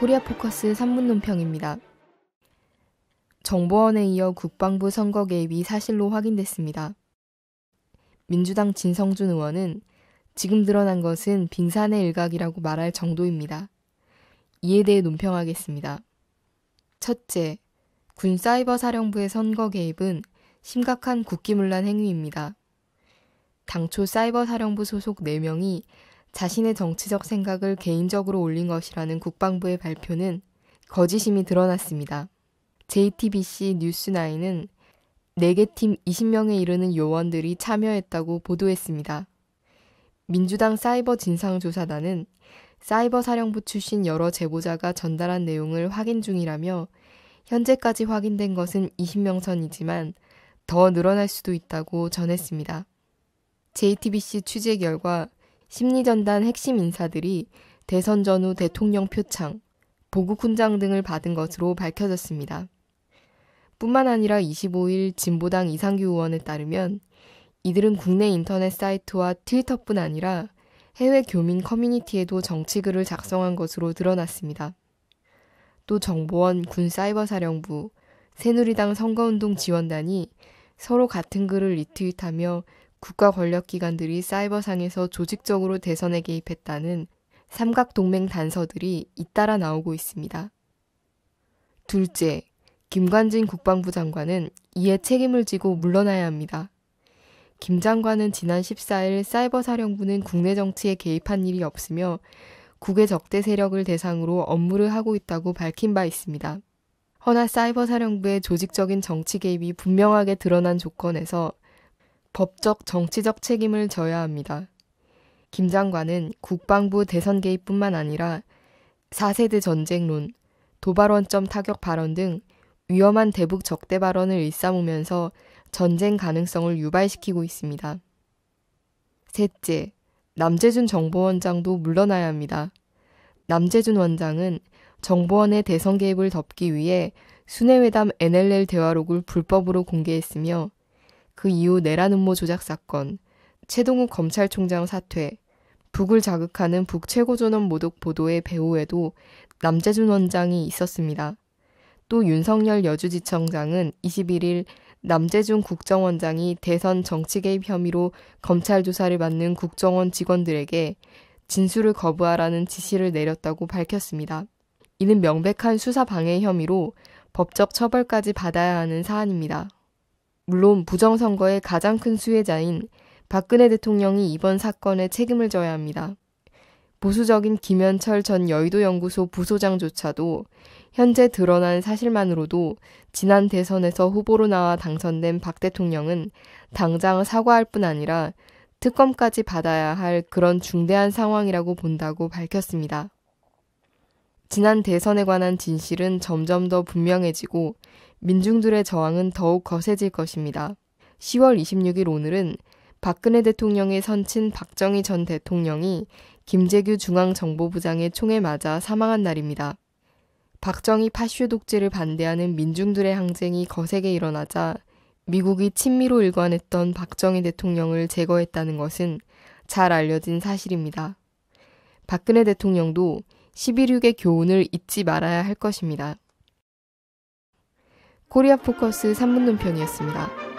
코리아 포커스 3문 논평입니다. 정보원에 이어 국방부 선거 개입이 사실로 확인됐습니다. 민주당 진성준 의원은 지금 드러난 것은 빙산의 일각이라고 말할 정도입니다. 이에 대해 논평하겠습니다. 첫째, 군 사이버 사령부의 선거 개입은 심각한 국기문란 행위입니다. 당초 사이버 사령부 소속 4명이 자신의 정치적 생각을 개인적으로 올린 것이라는 국방부의 발표는 거짓임이 드러났습니다. JTBC 뉴스9은 4개 팀 20명에 이르는 요원들이 참여했다고 보도했습니다. 민주당 사이버 진상조사단은 사이버 사령부 출신 여러 제보자가 전달한 내용을 확인 중이라며 현재까지 확인된 것은 20명 선이지만 더 늘어날 수도 있다고 전했습니다. JTBC 취재 결과 심리전단 핵심 인사들이 대선 전후 대통령 표창, 보국 훈장 등을 받은 것으로 밝혀졌습니다. 뿐만 아니라 25일 진보당 이상규 의원에 따르면 이들은 국내 인터넷 사이트와 트위터뿐 아니라 해외 교민 커뮤니티에도 정치글을 작성한 것으로 드러났습니다. 또 정보원 군사이버사령부, 새누리당 선거운동 지원단이 서로 같은 글을 리트윗하며 국가 권력기관들이 사이버상에서 조직적으로 대선에 개입했다는 삼각동맹 단서들이 잇따라 나오고 있습니다. 둘째, 김관진 국방부 장관은 이에 책임을 지고 물러나야 합니다. 김 장관은 지난 14일 사이버 사령부는 국내 정치에 개입한 일이 없으며 국외 적대 세력을 대상으로 업무를 하고 있다고 밝힌 바 있습니다. 허나 사이버 사령부의 조직적인 정치 개입이 분명하게 드러난 조건에서 법적 정치적 책임을 져야 합니다. 김 장관은 국방부 대선 개입뿐만 아니라 4세대 전쟁론, 도발원점 타격 발언 등 위험한 대북 적대 발언을 일삼으면서 전쟁 가능성을 유발시키고 있습니다. 셋째, 남재준 정보원장도 물러나야 합니다. 남재준 원장은 정보원의 대선 개입을 덮기 위해 순회회담 NLL 대화록을 불법으로 공개했으며 그 이후 내란음모 조작 사건, 최동욱 검찰총장 사퇴, 북을 자극하는 북 최고존원 모독 보도의 배후에도 남재준 원장이 있었습니다. 또 윤석열 여주지청장은 21일 남재준 국정원장이 대선 정치 개입 혐의로 검찰 조사를 받는 국정원 직원들에게 진술을 거부하라는 지시를 내렸다고 밝혔습니다. 이는 명백한 수사 방해 혐의로 법적 처벌까지 받아야 하는 사안입니다. 물론 부정선거의 가장 큰 수혜자인 박근혜 대통령이 이번 사건에 책임을 져야 합니다. 보수적인 김현철 전 여의도연구소 부소장조차도 현재 드러난 사실만으로도 지난 대선에서 후보로 나와 당선된 박 대통령은 당장 사과할 뿐 아니라 특검까지 받아야 할 그런 중대한 상황이라고 본다고 밝혔습니다. 지난 대선에 관한 진실은 점점 더 분명해지고 민중들의 저항은 더욱 거세질 것입니다. 10월 26일 오늘은 박근혜 대통령의 선친 박정희 전 대통령이 김재규 중앙정보부장의 총에 맞아 사망한 날입니다. 박정희 파슈 독재를 반대하는 민중들의 항쟁이 거세게 일어나자 미국이 친미로 일관했던 박정희 대통령을 제거했다는 것은 잘 알려진 사실입니다. 박근혜 대통령도 11.6의 교훈을 잊지 말아야 할 것입니다. 코리아 포커스 3분 논편이었습니다.